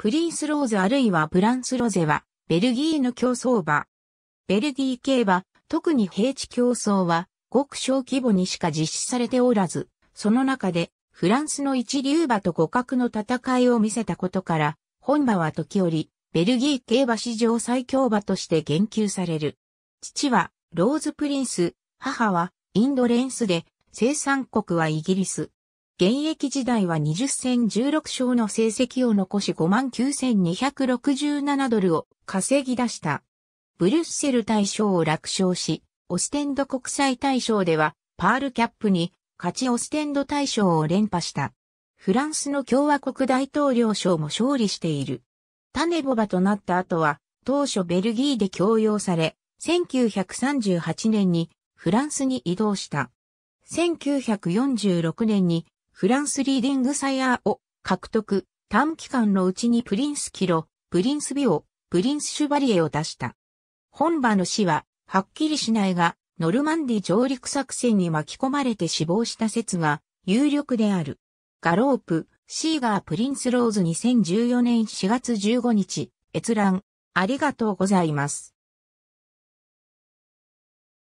プリンスローズあるいはプランスロゼは、ベルギーの競走馬。ベルギー競馬、特に平地競争は、ごく小規模にしか実施されておらず、その中で、フランスの一流馬と互角の戦いを見せたことから、本馬は時折、ベルギー競馬史上最強馬として言及される。父は、ローズプリンス、母は、インドレンスで、生産国はイギリス。現役時代は20戦16勝の成績を残し59,267ドルを稼ぎ出した。ブリュッセル大賞を落賞し、オステンド国際大賞ではパールキャップに勝ちオステンド大賞を連覇した。フランスの共和国大統領賞も勝利している。タネボバとなった後は、当初ベルギーで強要され、1938年にフランスに移動した。1946年にフランスリーディングサイヤーを獲得、短期間のうちにプリンスキロ、プリンスビオ、プリンスシュバリエを出した。本場の死は、はっきりしないが、ノルマンディ上陸作戦に巻き込まれて死亡した説が有力である。ガロープ、シーガー・プリンス・ローズ2014年4月15日、閲覧、ありがとうございます。